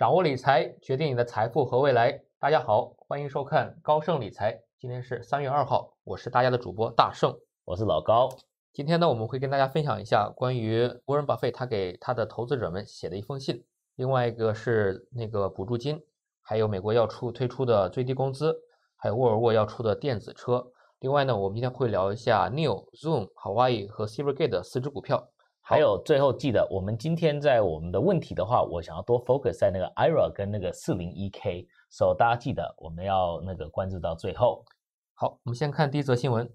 掌握理财，决定你的财富和未来。大家好，欢迎收看高盛理财。今天是三月二号，我是大家的主播大盛，我是老高。今天呢，我们会跟大家分享一下关于沃伦·巴菲特他给他的投资者们写的一封信。另外一个是那个补助金，还有美国要出推出的最低工资，还有沃尔沃要出的电子车。另外呢，我们今天会聊一下 New Zoom、Hawaii 和 Silvergate 四只股票。还有最后，记得我们今天在我们的问题的话，我想要多 focus 在那个 IRA 跟那个四零一 K，所以大家记得我们要那个关注到最后。好，我们先看第一则新闻。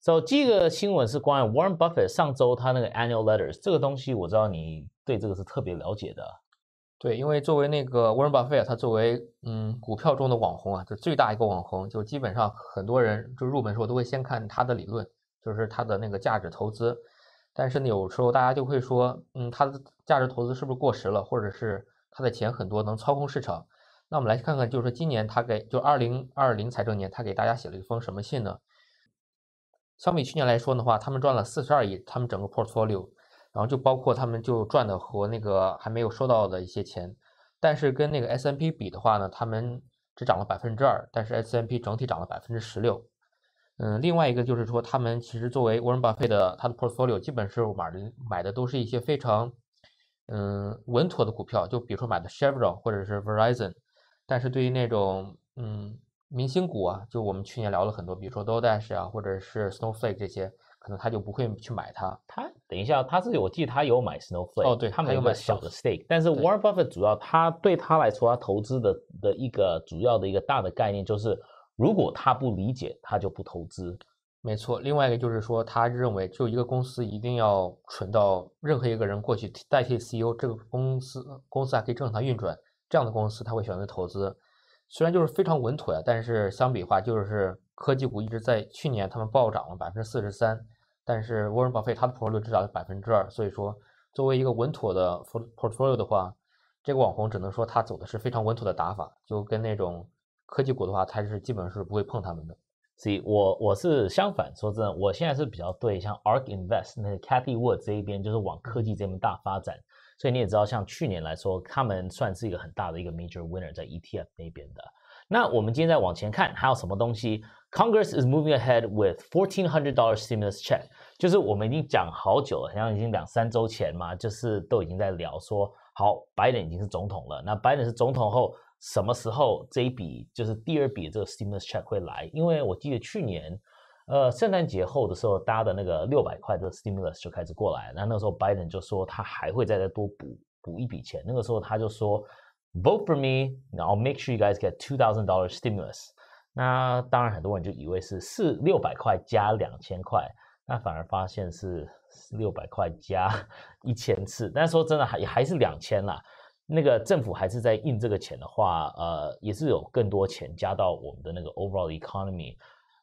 所第这个新闻是关于 Warren Buffett 上周他那个 Annual Letters 这个东西，我知道你对这个是特别了解的。对，因为作为那个 Warren Buffett，他作为嗯股票中的网红啊，就最大一个网红，就基本上很多人就入门时候都会先看他的理论，就是他的那个价值投资。但是呢，有时候大家就会说，嗯，他的价值投资是不是过时了，或者是他的钱很多能操控市场？那我们来看看，就是说今年他给就二零二零财政年，他给大家写了一封什么信呢？相比去年来说的话，他们赚了四十二亿，他们整个 portfolio，然后就包括他们就赚的和那个还没有收到的一些钱，但是跟那个 S M P 比的话呢，他们只涨了百分之二，但是 S M P 整体涨了百分之十六。嗯，另外一个就是说，他们其实作为 Warren Buffett 的他的 portfolio，基本是买的买的都是一些非常嗯稳妥的股票，就比如说买的 Chevron 或者是 Verizon，但是对于那种嗯明星股啊，就我们去年聊了很多，比如说 d o r Dash 啊，或者是 Snowflake 这些，可能他就不会去买它。他等一下，他是我记得他有买 Snowflake，哦对，他有买小的 stake，但是 Warren Buffett 主要他对他来说，他投资的的一个主要的一个大的概念就是。如果他不理解，他就不投资。没错，另外一个就是说，他认为就一个公司一定要蠢到任何一个人过去代替 CEO，这个公司公司还可以正常运转，这样的公司他会选择投资。虽然就是非常稳妥呀，但是相比话，就是科技股一直在去年他们暴涨了百分之四十三，但是沃伦巴费它他的 portfolio 至少是百分之二，所以说作为一个稳妥的 portfolio 的话，这个网红只能说他走的是非常稳妥的打法，就跟那种。科技股的话，它是基本上是不会碰他们的。所以，我我是相反，说真的，我现在是比较对像 ARK Invest、那个 c a t h y Wood 这一边，就是往科技这边大发展。所以你也知道，像去年来说，他们算是一个很大的一个 Major Winner 在 ETF 那边的。那我们今天再往前看，还有什么东西？Congress is moving ahead with fourteen hundred dollar stimulus check，就是我们已经讲好久，了，好像已经两三周前嘛，就是都已经在聊说，好，拜登已经是总统了。那拜登是总统后。什么时候这一笔就是第二笔这个 stimulus check 会来？因为我记得去年，呃，圣诞节后的时候，搭的那个六百块的 stimulus 就开始过来那然后那个时候 Biden 就说他还会再再多补补一笔钱。那个时候他就说 vote for me，然后 make sure you guys get two thousand dollars stimulus。那当然很多人就以为是四六百块加两千块，那反而发现是六百块加一千次。但说真的，还还是两千了。那个政府还是在印这个钱的话，呃，也是有更多钱加到我们的那个 overall economy，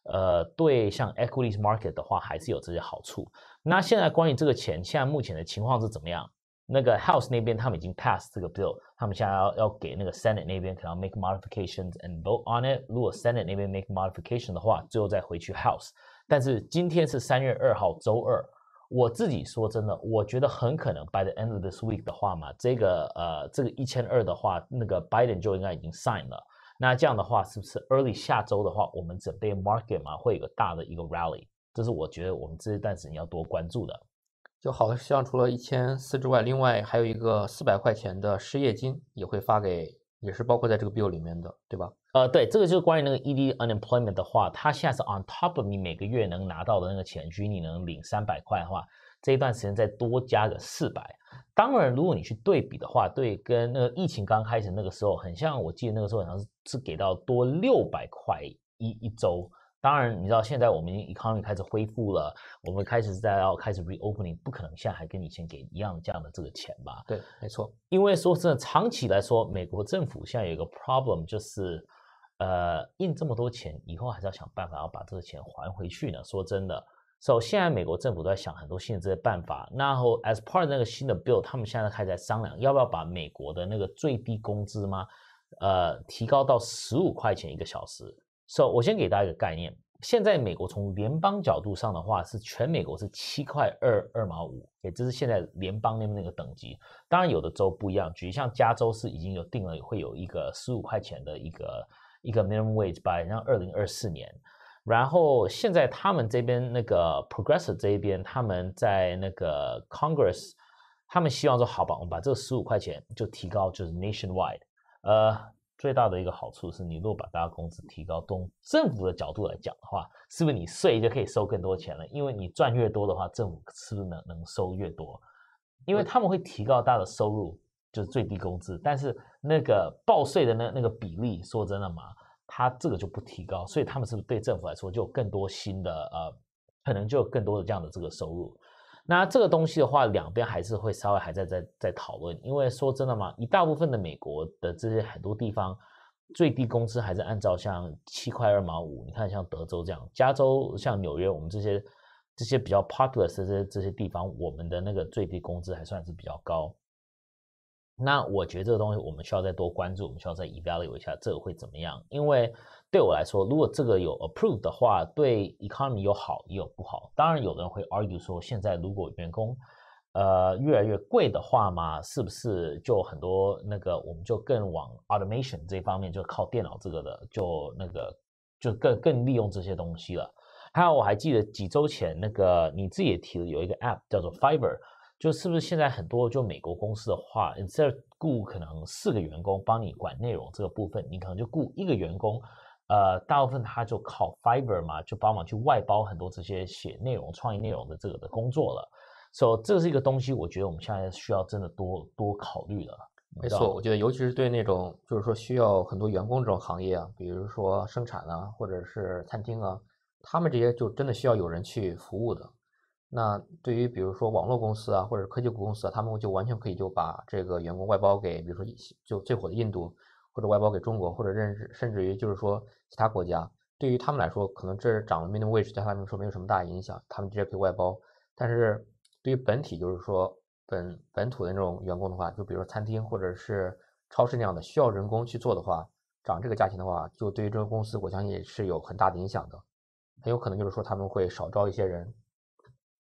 呃，对像 e q u i t i e s market 的话还是有这些好处。那现在关于这个钱，现在目前的情况是怎么样？那个 House 那边他们已经 pass 这个 bill，他们现在要要给那个 Senate 那边可能 make modifications and vote on it。如果 Senate 那边 make modification 的话，最后再回去 House。但是今天是三月二号周二。我自己说真的，我觉得很可能 by the end of this week 的话嘛，这个呃，这个一千二的话，那个 Biden 就应该已经 sign 了。那这样的话，是不是 early 下周的话，我们准备 market 嘛，会有个大的一个 rally？这是我觉得我们这一段时间要多关注的。就好像除了一千四之外，另外还有一个四百块钱的失业金也会发给。也是包括在这个 bill 里面的，对吧？呃，对，这个就是关于那个 E D unemployment 的话，它现在是 on top of 你每个月能拿到的那个钱，如你能领三百块的话，这一段时间再多加个四百。当然，如果你去对比的话，对，跟那个疫情刚开始那个时候很像，我记得那个时候好像是给到多六百块一一周。当然，你知道现在我们 economy 开始恢复了，我们开始在要开始 reopening，不可能现在还跟以前给一样这样的这个钱吧？对，没错。因为说真的，长期来说，美国政府现在有一个 problem，就是，呃，印这么多钱以后，还是要想办法要把这个钱还回去呢。说真的，所以现在美国政府都在想很多新的这些办法。然后 as part 那个新的 bill，他们现在开始在商量要不要把美国的那个最低工资吗？呃，提高到十五块钱一个小时。，so 我先给大家一个概念。现在美国从联邦角度上的话，是全美国是七块二二毛五也就是现在联邦那边那个等级。当然，有的州不一样，举像加州是已经有定了，会有一个十五块钱的一个一个 minimum wage by，然二零二四年。然后现在他们这边那个 p r o g r e s s i v e 这一边，他们在那个 Congress，他们希望说，好吧，我们把这个十五块钱就提高，就是 nationwide，呃。最大的一个好处是，你如果把大家工资提高，从政府的角度来讲的话，是不是你税就可以收更多钱了？因为你赚越多的话，政府是不是能能收越多？因为他们会提高大家的收入，就是最低工资，但是那个报税的那那个比例，说真的嘛，他这个就不提高，所以他们是不是对政府来说就有更多新的呃，可能就有更多的这样的这个收入。那这个东西的话，两边还是会稍微还在在在讨论，因为说真的嘛，一大部分的美国的这些很多地方，最低工资还是按照像七块二毛五。你看像德州这样，加州、像纽约，我们这些这些比较 populous 的这些这些地方，我们的那个最低工资还算是比较高。那我觉得这个东西我们需要再多关注，我们需要再 evaluate 一下这个会怎么样。因为对我来说，如果这个有 approve 的话，对 economy 有好也有不好。当然，有的人会 argue 说，现在如果员工呃越来越贵的话嘛，是不是就很多那个我们就更往 automation 这方面就靠电脑这个的，就那个就更更利用这些东西了。还有，我还记得几周前那个你自己也提了有一个 app 叫做 Fiverr。就是不是现在很多就美国公司的话，你这雇可能四个员工帮你管内容这个部分，你可能就雇一个员工，呃，大部分他就靠 Fiverr 嘛，就帮忙去外包很多这些写内容、创意内容的这个的工作了。所以这是一个东西，我觉得我们现在需要真的多多考虑的。没错，我觉得尤其是对那种就是说需要很多员工这种行业啊，比如说生产啊，或者是餐厅啊，他们这些就真的需要有人去服务的。那对于比如说网络公司啊，或者科技股公司，他们就完全可以就把这个员工外包给，比如说就最火的印度，或者外包给中国，或者甚至甚至于就是说其他国家。对于他们来说，可能这涨了 minimum wage，对他们来说没有什么大影响，他们直接可以外包。但是对于本体，就是说本本土的那种员工的话，就比如说餐厅或者是超市那样的需要人工去做的话，涨这个价钱的话，就对于这个公司，我相信也是有很大的影响的，很有可能就是说他们会少招一些人。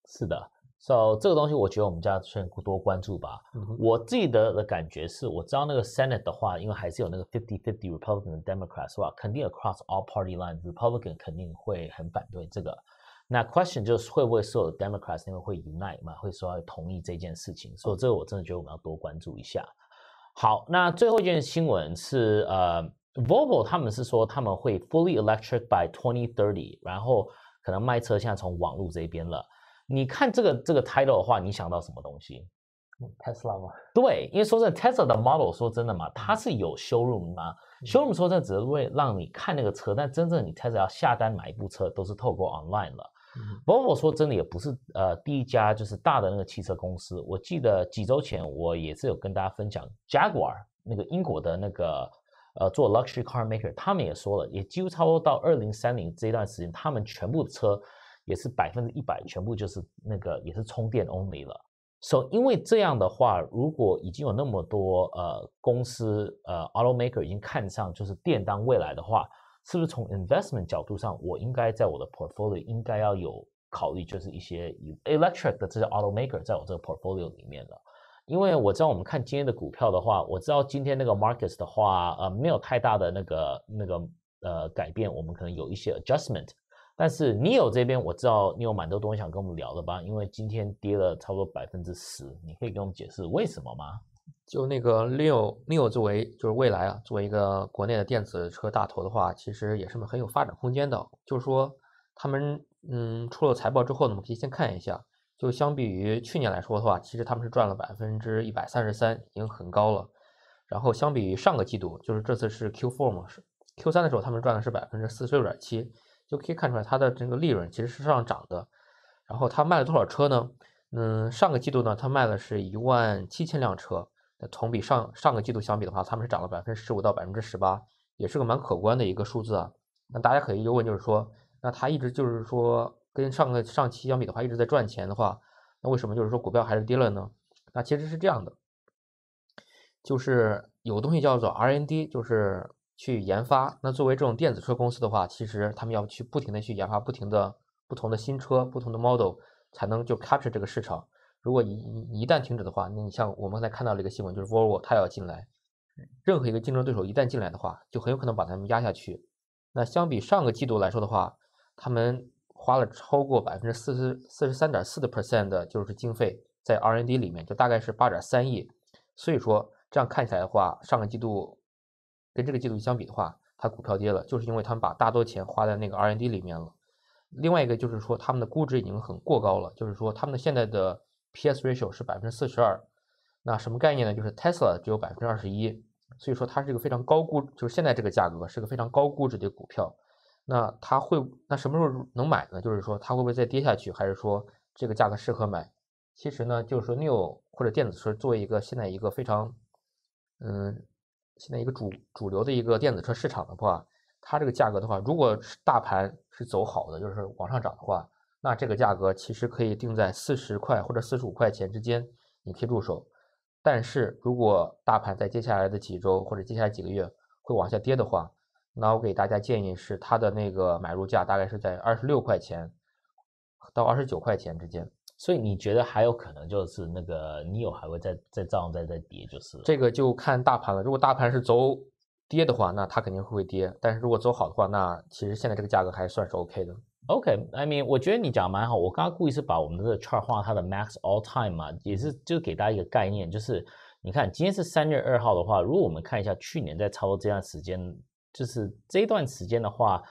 是的，所以这个东西我觉得我们家虽然多关注吧，我自己的的感觉是，我知道那个 Senate 的话，因为还是有那个 fifty fifty Republican Democrats 是吧？肯定 across all party line Republican 肯定会很反对这个。那 question 就是会不会所有的 Democrats 因为会 unite 嘛，会说要同意这件事情？所以这个我真的觉得我们要多关注一下。好，那最后一件新闻是呃，Volvo 他们是说他们会 fully electric by twenty thirty，然后可能卖车现在从网络这边了。你看这个这个 title 的话，你想到什么东西？t e s l a 吗？对，因为说真的，Tesla 的 model 说真的嘛，它是有 showroom 嘛？showroom 说真的只是为让你看那个车，但真正你 Tesla 要下单买一部车都是透过 online 了。不过我说真的也不是呃第一家，就是大的那个汽车公司。我记得几周前我也是有跟大家分享，Jaguar 那个英国的那个呃做 luxury car maker，他们也说了，也几乎差不多到二零三零这一段时间，他们全部的车。也是百分之一百，全部就是那个也是充电 only 了。所以因为这样的话，如果已经有那么多呃公司呃 auto maker 已经看上就是电当未来的话，是不是从 investment 角度上，我应该在我的 portfolio 应该要有考虑，就是一些 electric 的这些 auto maker 在我这个 portfolio 里面的？因为我知道我们看今天的股票的话，我知道今天那个 markets 的话呃没有太大的那个那个呃改变，我们可能有一些 adjustment。但是，宁有这边我知道你有蛮多东西想跟我们聊的吧？因为今天跌了差不多百分之十，你可以跟我们解释为什么吗？就那个 Leo 有 e o 作为就是未来啊，作为一个国内的电子车大头的话，其实也是很有发展空间的。就是说，他们嗯出了财报之后呢，我们可以先看一下。就相比于去年来说的话，其实他们是赚了百分之一百三十三，已经很高了。然后相比于上个季度，就是这次是 Q four 嘛，是 Q 三的时候，他们赚的是百分之四十六点七。就可以看出来，它的这个利润其实是上涨的。然后它卖了多少车呢？嗯，上个季度呢，它卖了是一万七千辆车。同比上上个季度相比的话，他们是涨了百分之十五到百分之十八，也是个蛮可观的一个数字啊。那大家可以又问，就是说，那它一直就是说跟上个上期相比的话，一直在赚钱的话，那为什么就是说股票还是跌了呢？那其实是这样的，就是有东西叫做 R&D，N 就是。去研发，那作为这种电子车公司的话，其实他们要去不停的去研发，不停的不同的新车，不同的 model，才能就 capture 这个市场。如果一一旦停止的话，那你像我们刚才看到了一个新闻，就是 Volvo 它要进来，任何一个竞争对手一旦进来的话，就很有可能把他们压下去。那相比上个季度来说的话，他们花了超过百分之四十四十三点四的 percent 的就是经费在 R&D 里面，就大概是八点三亿。所以说这样看起来的话，上个季度。跟这个季度相比的话，它股票跌了，就是因为他们把大多钱花在那个 R&D 里面了。另外一个就是说，他们的估值已经很过高了，就是说他们的现在的 P/S ratio 是百分之四十二。那什么概念呢？就是 Tesla 只有百分之二十一，所以说它是一个非常高估，就是现在这个价格是个非常高估值的股票。那它会，那什么时候能买呢？就是说它会不会再跌下去，还是说这个价格适合买？其实呢，就是说 New 或者电子车作为一个现在一个非常，嗯。现在一个主主流的一个电子车市场的话，它这个价格的话，如果是大盘是走好的，就是往上涨的话，那这个价格其实可以定在四十块或者四十五块钱之间，你可以入手。但是如果大盘在接下来的几周或者接下来几个月会往下跌的话，那我给大家建议是它的那个买入价大概是在二十六块钱到二十九块钱之间。所以你觉得还有可能就是那个你有还会再再涨再再跌，就是这个就看大盘了。如果大盘是走跌的话，那它肯定会跌；但是如果走好的话，那其实现在这个价格还算是 OK 的。OK，i mean，我觉得你讲蛮好。我刚刚故意是把我们的 chart 画它的 max all time 嘛，也是就给大家一个概念，就是你看今天是三月二号的话，如果我们看一下去年在操作这段时间，就是这一段时间的话。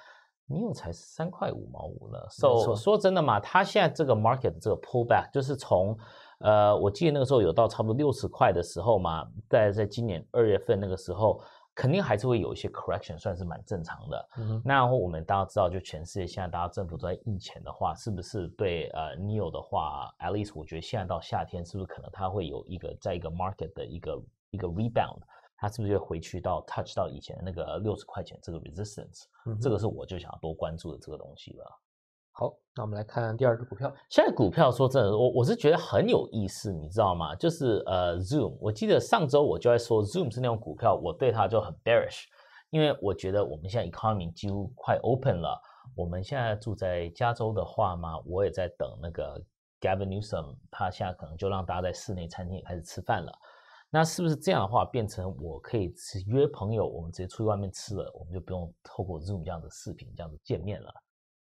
n e w 才三块五毛五呢。So 说真的嘛，它现在这个 market 的这个 pullback 就是从，呃，我记得那个时候有到差不多六十块的时候嘛，在在今年二月份那个时候，肯定还是会有一些 correction，算是蛮正常的。嗯、那我们大家知道，就全世界现在大家政府都在印钱的话，是不是对呃 n e w 的话，at least 我觉得现在到夏天是不是可能它会有一个在一个 market 的一个一个 rebound？它是不是又回去到 touch 到以前那个六十块钱这个 resistance？嗯，这个是我就想多关注的这个东西了。好，那我们来看第二只股票。现在股票说真的，我我是觉得很有意思，你知道吗？就是呃，Zoom。我记得上周我就在说，Zoom 是那种股票，我对它就很 bearish，因为我觉得我们现在 economy 几乎快 open 了。我们现在住在加州的话嘛，我也在等那个 Gavin Newsom，他现在可能就让大家在室内餐厅开始吃饭了。那是不是这样的话，变成我可以约朋友，我们直接出去外面吃了，我们就不用透过 Zoom 这样的视频这样子见面了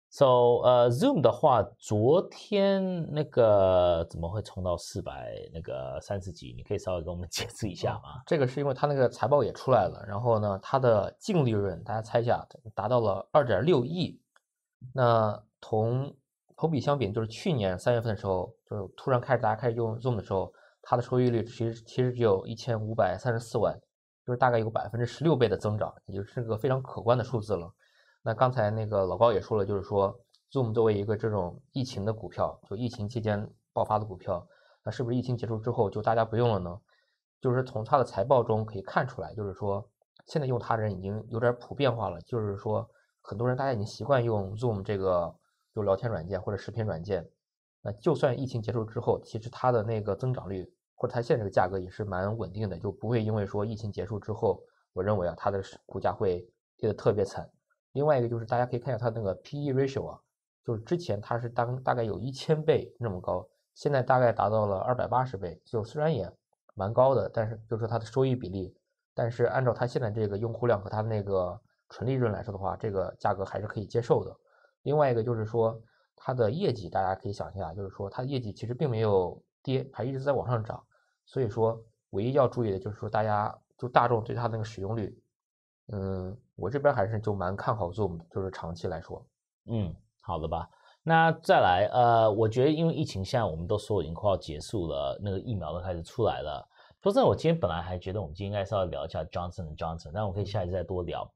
？So 呃，Zoom 的话，昨天那个怎么会冲到四百那个三十几？你可以稍微给我们 解释一下吗？这个是因为它那个财报也出来了，然后呢，它的净利润大家猜一下达到了二点六亿，那同同比相比，就是去年三月份的时候，就突然开始大家开始用 Zoom 的时候。它的收益率其实其实只有一千五百三十四万，就是大概有百分之十六倍的增长，也就是个非常可观的数字了。那刚才那个老高也说了，就是说 Zoom 作为一个这种疫情的股票，就疫情期间爆发的股票，那是不是疫情结束之后就大家不用了呢？就是从它的财报中可以看出来，就是说现在用它的人已经有点普遍化了，就是说很多人大家已经习惯用 Zoom 这个就聊天软件或者视频软件。那就算疫情结束之后，其实它的那个增长率或者它现在这个价格也是蛮稳定的，就不会因为说疫情结束之后，我认为啊它的股价会跌得特别惨。另外一个就是大家可以看一下它那个 P/E ratio 啊，就是之前它是大大概有一千倍那么高，现在大概达到了二百八十倍，就虽然也蛮高的，但是就是它的收益比例，但是按照它现在这个用户量和它那个纯利润来说的话，这个价格还是可以接受的。另外一个就是说它的业绩，大家可以想一下，就是说它的业绩其实并没有跌，还一直在往上涨。所以说，唯一要注意的就是说，大家就大众对它那个使用率，嗯，我这边还是就蛮看好 Zoom，就是长期来说，嗯，好了吧。那再来，呃，我觉得因为疫情现在我们都说已经快要结束了，那个疫苗都开始出来了。说真的，我今天本来还觉得我们今天应该稍微聊一下 Johnson Johnson，但我可以下一次再多聊。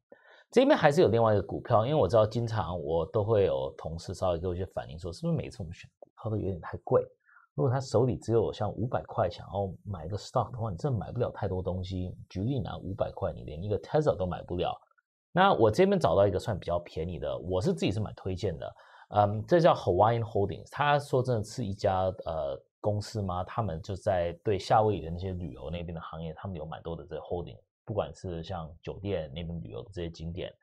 这边还是有另外一个股票，因为我知道经常我都会有同事稍微给我一些反映，说是不是每次我们选股票都有点太贵？如果他手里只有像五百块想要买一个 stock 的话，你真的买不了太多东西。举例拿五百块，你连一个 Tesla 都买不了。那我这边找到一个算比较便宜的，我是自己是蛮推荐的。嗯，这叫 Hawaii a n Holdings，他说真的是一家呃公司吗？他们就在对夏威夷的那些旅游那边的行业，他们有蛮多的这 holding，不管是像酒店那边旅游的这些景点。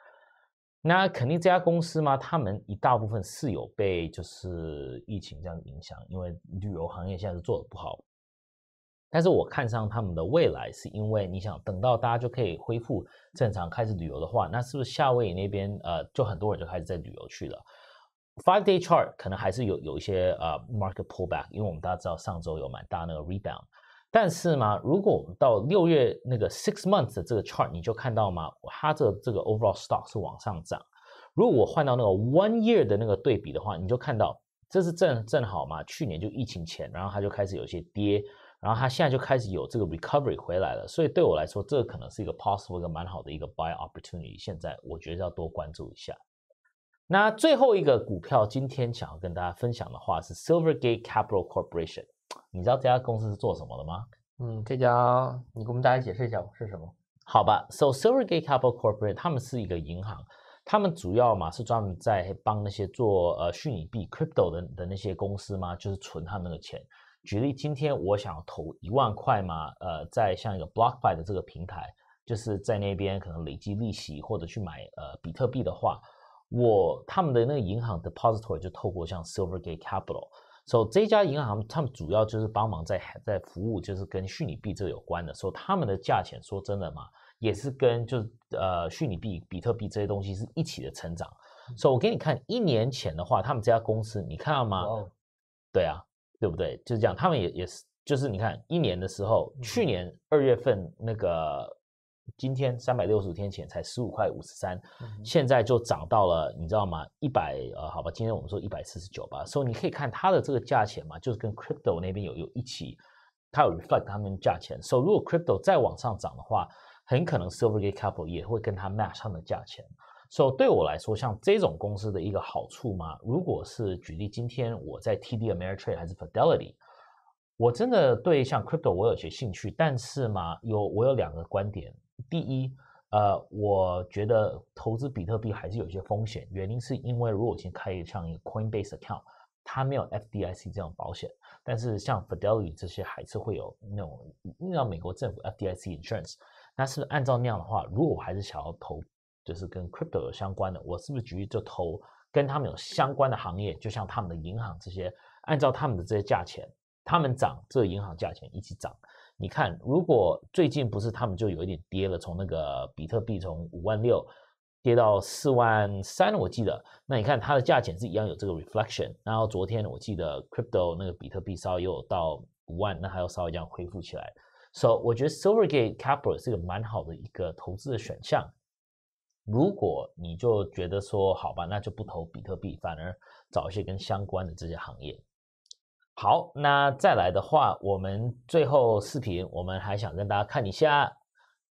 那肯定这家公司嘛，他们一大部分是有被就是疫情这样影响，因为旅游行业现在是做的不好。但是我看上他们的未来，是因为你想等到大家就可以恢复正常开始旅游的话，那是不是夏威夷那边呃就很多人就开始在旅游去了？Five-day chart 可能还是有有一些呃 market pullback，因为我们大家知道上周有蛮大那个 rebound。但是嘛，如果我们到六月那个 six month 的这个 chart，你就看到嘛，它这这个 overall stock 是往上涨。如果我换到那个 one year 的那个对比的话，你就看到这是正正好嘛，去年就疫情前，然后它就开始有些跌，然后它现在就开始有这个 recovery 回来了。所以对我来说，这个可能是一个 possible 一个蛮好的一个 buy opportunity。现在我觉得要多关注一下。那最后一个股票今天想要跟大家分享的话是 Silvergate Capital Corporation。你知道这家公司是做什么的吗？嗯，这家你给我们大家解释一下是什么？好吧，So Silvergate Capital Corporate，他们是一个银行，他们主要嘛是专门在帮那些做呃虚拟币 （crypto） 的的那些公司嘛，就是存他们的钱。举例，今天我想投一万块嘛，呃，在像一个 BlockFi 的这个平台，就是在那边可能累积利息或者去买呃比特币的话，我他们的那个银行 （depositor） 就透过像 Silvergate Capital。所以这家银行，他们主要就是帮忙在在服务，就是跟虚拟币这有关的。所以他们的价钱，说真的嘛，也是跟就是呃虚拟币、比特币这些东西是一起的成长。所以，我给你看，一年前的话，他们这家公司，你看到吗？对啊，对不对？就是这样，他们也也是就是你看一年的时候，去年二月份那个。今天三百六十天前才十五块五十三，现在就涨到了，你知道吗？一百呃，好吧，今天我们说一百四十九吧。所以你可以看它的这个价钱嘛，就是跟 crypto 那边有有一起，它有 reflect 他们价钱。所以如果 crypto 再往上涨的话，很可能 silvergate couple 也会跟它 match 上的价钱。所以对我来说，像这种公司的一个好处嘛，如果是举例今天我在 TD Ameritrade 还是 Fidelity，我真的对像 crypto 我有些兴趣，但是嘛，有我有两个观点。第一，呃，我觉得投资比特币还是有些风险。原因是因为如果先开像一个 Coinbase account，它没有 FDIC 这种保险。但是像 Fidelity 这些还是会有那种那照美国政府 FDIC insurance。那是按照那样的话，如果我还是想要投，就是跟 crypto 有相关的，我是不是直接就投跟他们有相关的行业？就像他们的银行这些，按照他们的这些价钱，他们涨，这银行价钱一起涨。你看，如果最近不是他们就有一点跌了，从那个比特币从五万六跌到四万三，我记得。那你看它的价钱是一样有这个 reflection。然后昨天我记得 crypto 那个比特币稍微又到五万，那还要稍微这样恢复起来。所以我觉得 Silvergate Capital 是个蛮好的一个投资的选项。如果你就觉得说好吧，那就不投比特币，反而找一些跟相关的这些行业。好，那再来的话，我们最后视频，我们还想跟大家看一下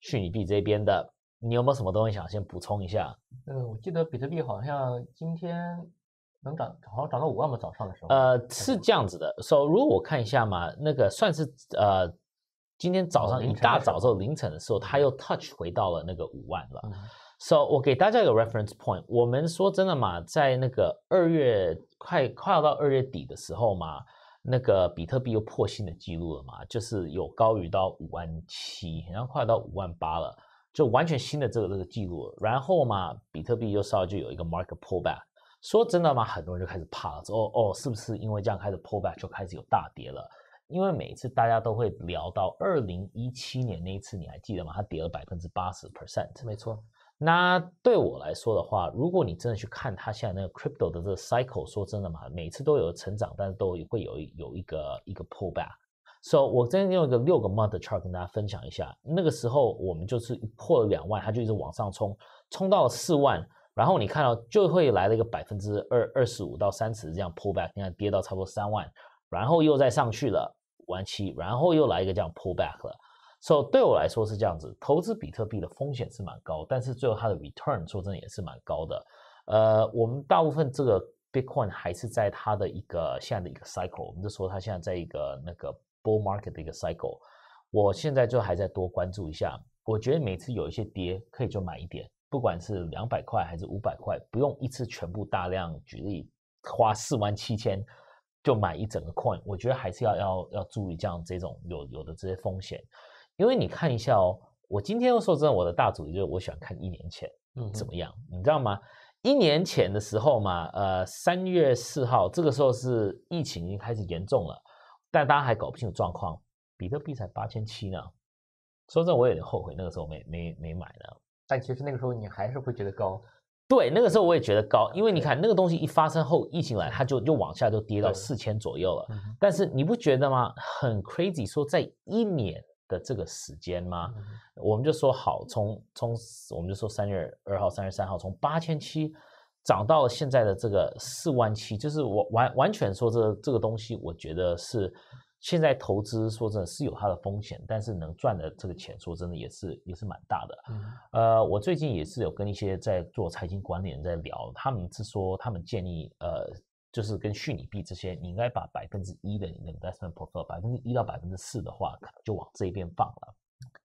虚拟币这边的，你有没有什么东西想先补充一下？嗯，我记得比特币好像今天能涨，好像涨到五万吧，早上的时候。呃，是这样子的，so 如果我看一下嘛，那个算是呃，今天早上一大早之后凌晨的时候，它又 touch 回到了那个五万了。so 我给大家一个 reference point，我们说真的嘛，在那个二月快快要到二月底的时候嘛。那个比特币又破新的记录了嘛，就是有高于到五万七，然后快到五万八了，就完全新的这个这个记录。然后嘛，比特币又稍微就有一个 market pullback。说真的嘛，很多人就开始怕了，哦哦，是不是因为这样开始 pullback 就开始有大跌了？因为每次大家都会聊到二零一七年那一次，你还记得吗？它跌了百分之八十 percent，没错。那对我来说的话，如果你真的去看它现在那个 crypto 的这个 cycle，说真的嘛，每次都有成长，但是都会有有一个一个 pull back。so 我今天用一个六个 month 的 chart 跟大家分享一下，那个时候我们就是破了两万，它就一直往上冲，冲到了四万，然后你看到就会来了一个百分之二二十五到三十这样 pull back，你看跌到差不多三万，然后又再上去了，完期，然后又来一个这样 pull back 了。所以对我来说是这样子，投资比特币的风险是蛮高，但是最后它的 return 说真的也是蛮高的。呃，我们大部分这个 Bitcoin 还是在它的一个现在的一个 cycle，我们就说它现在在一个那个 bull market 的一个 cycle。我现在就还在多关注一下，我觉得每次有一些跌，可以就买一点，不管是两百块还是五百块，不用一次全部大量举例，花四万七千就买一整个 coin，我觉得还是要要要注意这样这种有有的这些风险。因为你看一下哦，我今天说真的，我的大主题就是我喜欢看一年前嗯，怎么样，你知道吗？一年前的时候嘛，呃，三月四号这个时候是疫情已经开始严重了，但大家还搞不清楚状况，比特币才八千七呢。说真的，我有点后悔那个时候没没没买呢。但其实那个时候你还是会觉得高，对，那个时候我也觉得高，因为你看那个东西一发生后疫情来，它就就往下就跌到四千左右了。但是你不觉得吗？很 crazy，说在一年。的这个时间吗？我们就说好，从从我们就说三月二号、三月三号，从八千七涨到了现在的这个四万七，就是我完完全说这这个东西，我觉得是现在投资说真的是有它的风险，但是能赚的这个钱，说真的也是也是蛮大的。呃，我最近也是有跟一些在做财经管理人在聊，他们是说他们建议呃。就是跟虚拟币这些，你应该把百分之一的你的 investment portfolio 百分之一到百分之四的话，可能就往这一边放了。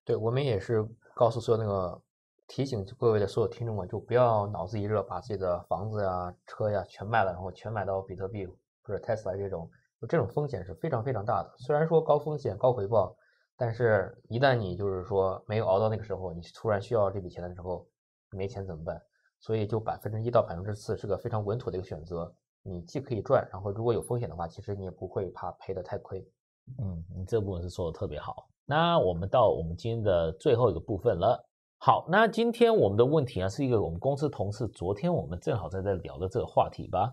对我们也是告诉所有那个提醒各位的所有听众们，就不要脑子一热把自己的房子呀、车呀全卖了，然后全买到比特币或者 Tesla 这种，就这种风险是非常非常大的。虽然说高风险高回报，但是一旦你就是说没有熬到那个时候，你突然需要这笔钱的时候，没钱怎么办？所以就百分之一到百分之四是个非常稳妥的一个选择。你既可以赚，然后如果有风险的话，其实你也不会怕赔的太亏。嗯，你这部分是说的特别好。那我们到我们今天的最后一个部分了。好，那今天我们的问题啊，是一个我们公司同事昨天我们正好在这聊的这个话题吧。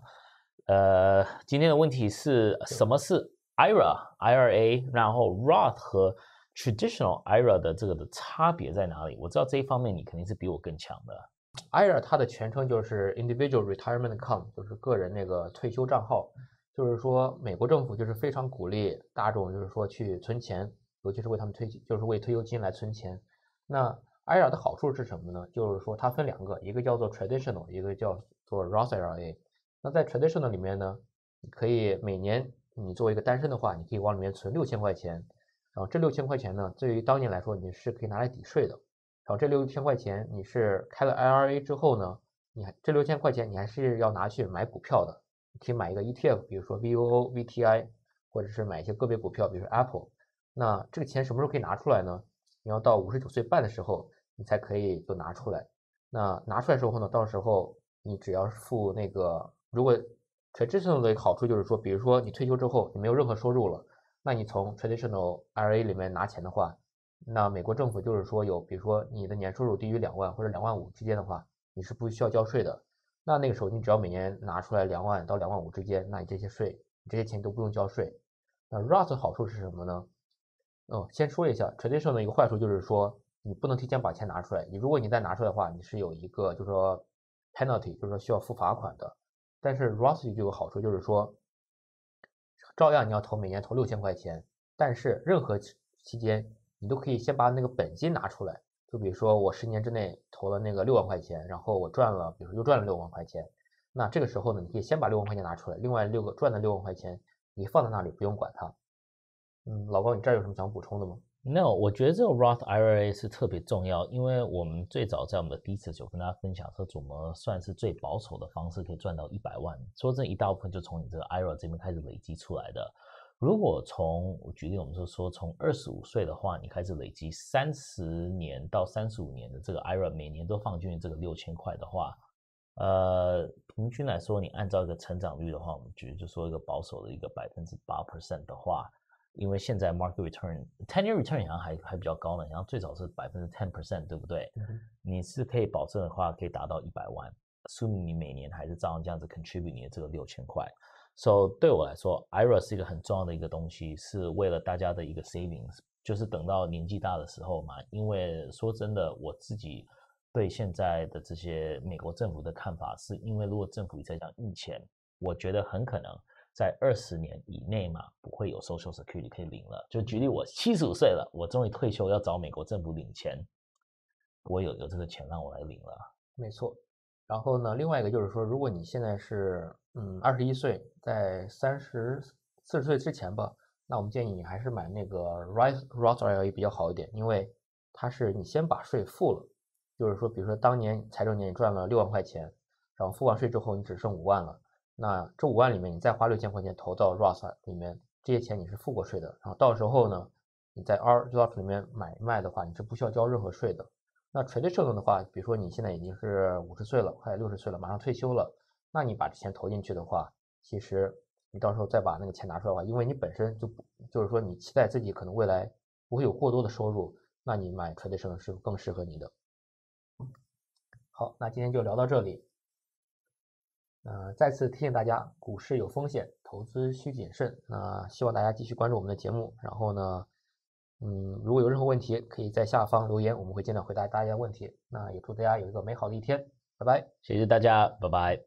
呃，今天的问题是什么是 IRA、IRA，然后 Roth 和 Traditional IRA 的这个的差别在哪里？我知道这一方面你肯定是比我更强的。IRA 它的全称就是 Individual Retirement Account，就是个人那个退休账号。就是说，美国政府就是非常鼓励大众，就是说去存钱，尤其是为他们推，就是为退休金来存钱。那 IRA 的好处是什么呢？就是说它分两个，一个叫做 Traditional，一个叫做 Roth IRA。那在 Traditional 里面呢，可以每年你作为一个单身的话，你可以往里面存六千块钱，然后这六千块钱呢，对于当年来说你是可以拿来抵税的。然后这六千块钱，你是开了 IRA 之后呢，你这六千块钱你还是要拿去买股票的，可以买一个 ETF，比如说 VOO、VTI，或者是买一些个别股票，比如说 Apple。那这个钱什么时候可以拿出来呢？你要到五十九岁半的时候，你才可以就拿出来。那拿出来之后呢，到时候你只要付那个，如果 Traditional 的好处就是说，比如说你退休之后你没有任何收入了，那你从 Traditional IRA 里面拿钱的话。那美国政府就是说有，比如说你的年收入低于两万或者两万五之间的话，你是不需要交税的。那那个时候你只要每年拿出来两万到两万五之间，那你这些税、这些钱都不用交税。那 Roth 好处是什么呢？嗯，先说一下 Traditional 的一个坏处就是说你不能提前把钱拿出来，你如果你再拿出来的话，你是有一个就是说 penalty，就是说需要付罚款的。但是 Roth 就有好处，就是说照样你要投每年投六千块钱，但是任何期间。你都可以先把那个本金拿出来，就比如说我十年之内投了那个六万块钱，然后我赚了，比如说又赚了六万块钱，那这个时候呢，你可以先把六万块钱拿出来，另外六个赚的六万块钱你放在那里不用管它。嗯，老高，你这儿有什么想补充的吗？No，我觉得这个 Roth IRA 是特别重要，因为我们最早在我们的第一次就跟大家分享说怎么算是最保守的方式可以赚到一百万，说这一大部分就从你这个 IRA 这边开始累积出来的。如果从我举例，我们是说从二十五岁的话，你开始累积三十年到三十五年的这个 IRA，每年都放进去这个六千块的话，呃，平均来说，你按照一个成长率的话，我们举就说一个保守的一个百分之八 percent 的话，因为现在 market return ten year return 好像还还比较高呢，好像最少是百分之 ten percent，对不对？你是可以保证的话，可以达到一百万，说明你每年还是照样这样子 contribute 你的这个六千块。So 对我来说，IRA 是一个很重要的一个东西，是为了大家的一个 savings，就是等到年纪大的时候嘛。因为说真的，我自己对现在的这些美国政府的看法，是因为如果政府在讲印钱，我觉得很可能在二十年以内嘛，不会有 Social Security 可以领了。就举例，我七十五岁了，我终于退休要找美国政府领钱，我有有这个钱让我来领了。没错。然后呢，另外一个就是说，如果你现在是嗯二十一岁，在三十四十岁之前吧，那我们建议你还是买那个 Roth Roth IRA 比较好一点，因为它是你先把税付了，就是说，比如说当年财政年你赚了六万块钱，然后付完税之后你只剩五万了，那这五万里面你再花六千块钱投到 Roth 里面，这些钱你是付过税的，然后到时候呢你在 Roth 里面买卖的话，你是不需要交任何税的。那纯粹众的话，比如说你现在已经是五十岁了，快六十岁了，马上退休了，那你把这钱投进去的话，其实你到时候再把那个钱拿出来的话，因为你本身就不就是说你期待自己可能未来不会有过多的收入，那你买纯粹生是更适合你的。好，那今天就聊到这里。嗯，再次提醒大家，股市有风险，投资需谨慎。那希望大家继续关注我们的节目，然后呢？嗯，如果有任何问题，可以在下方留言，我们会尽量回答大家的问题。那也祝大家有一个美好的一天，拜拜，谢谢大家，拜拜。